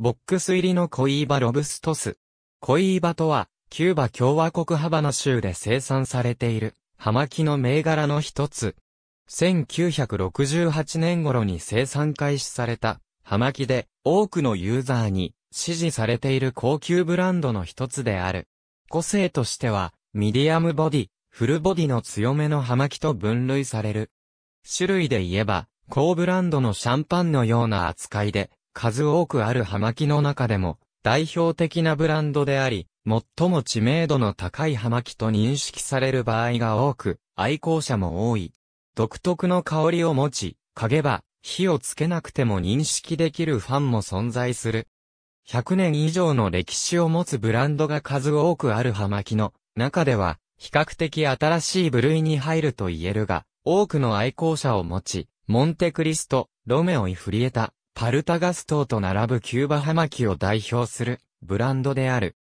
ボックス入りのーバロブストス。ーバとは、キューバ共和国ハバナ州で生産されている、葉巻の銘柄の一つ。1968年頃に生産開始された、葉巻で、多くのユーザーに、支持されている高級ブランドの一つである。個性としては、ミディアムボディ、フルボディの強めの葉巻と分類される。種類で言えば、高ブランドのシャンパンのような扱いで、数多くある葉巻の中でも代表的なブランドであり、最も知名度の高い葉巻と認識される場合が多く、愛好者も多い。独特の香りを持ち、嗅げば、火をつけなくても認識できるファンも存在する。100年以上の歴史を持つブランドが数多くある葉巻の中では、比較的新しい部類に入ると言えるが、多くの愛好者を持ち、モンテクリスト、ロメオイ・フリエタ、パルタガス島と並ぶキューバ葉巻を代表するブランドである。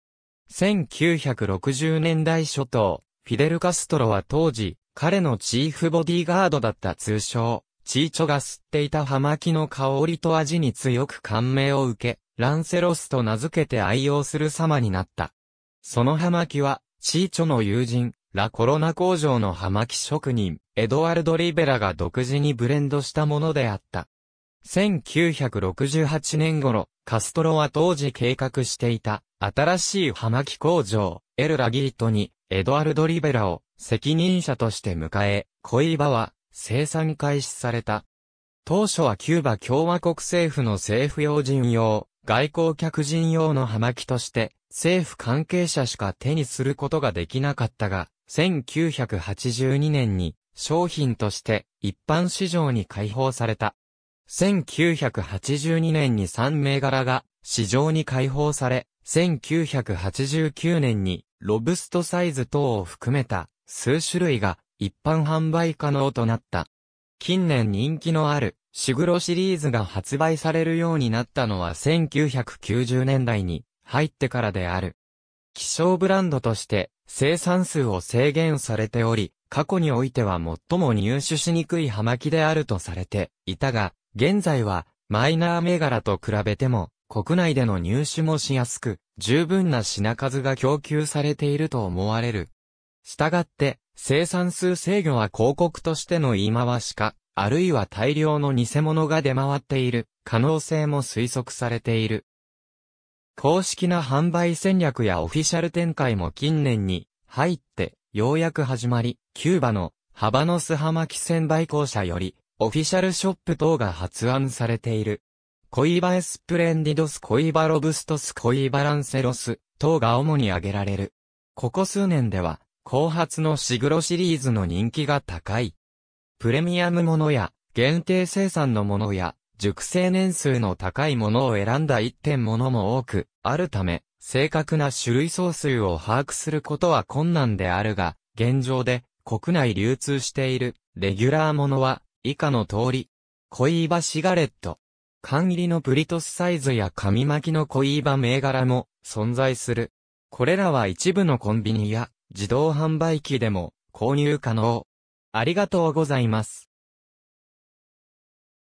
1960年代初頭、フィデル・カストロは当時、彼のチーフボディーガードだった通称、チーチョが吸っていた葉巻の香りと味に強く感銘を受け、ランセロスと名付けて愛用する様になった。その葉巻は、チーチョの友人、ラコロナ工場の葉巻職人、エドワルド・リベラが独自にブレンドしたものであった。1968年頃、カストロは当時計画していた、新しい葉巻工場、エル・ラギートに、エドアルド・リベラを責任者として迎え、恋場は生産開始された。当初はキューバ共和国政府の政府用人用、外交客人用の葉巻として、政府関係者しか手にすることができなかったが、1982年に商品として一般市場に開放された。1982年に3銘柄が市場に開放され、1989年にロブストサイズ等を含めた数種類が一般販売可能となった。近年人気のあるシグロシリーズが発売されるようになったのは1990年代に入ってからである。希少ブランドとして生産数を制限されており、過去においては最も入手しにくい葉巻であるとされていたが、現在は、マイナー銘柄と比べても、国内での入手もしやすく、十分な品数が供給されていると思われる。したがって、生産数制御は広告としての言い回しか、あるいは大量の偽物が出回っている可能性も推測されている。公式な販売戦略やオフィシャル展開も近年に入ってようやく始まり、キューバのハバノスハマ船売公社よりオフィシャルショップ等が発案されている。恋バエスプレンディドス恋バロブストス恋バランセロス等が主に挙げられる。ここ数年では、後発のシグロシリーズの人気が高い。プレミアムものや、限定生産のものや、熟成年数の高いものを選んだ一点ものも多く、あるため、正確な種類総数を把握することは困難であるが、現状で、国内流通している、レギュラーものは、以下の通り。恋岩シガレット。缶入りのブリトスサイズや紙巻きの恋岩銘柄も存在する。これらは一部のコンビニや自動販売機でも購入可能。ありがとうございます。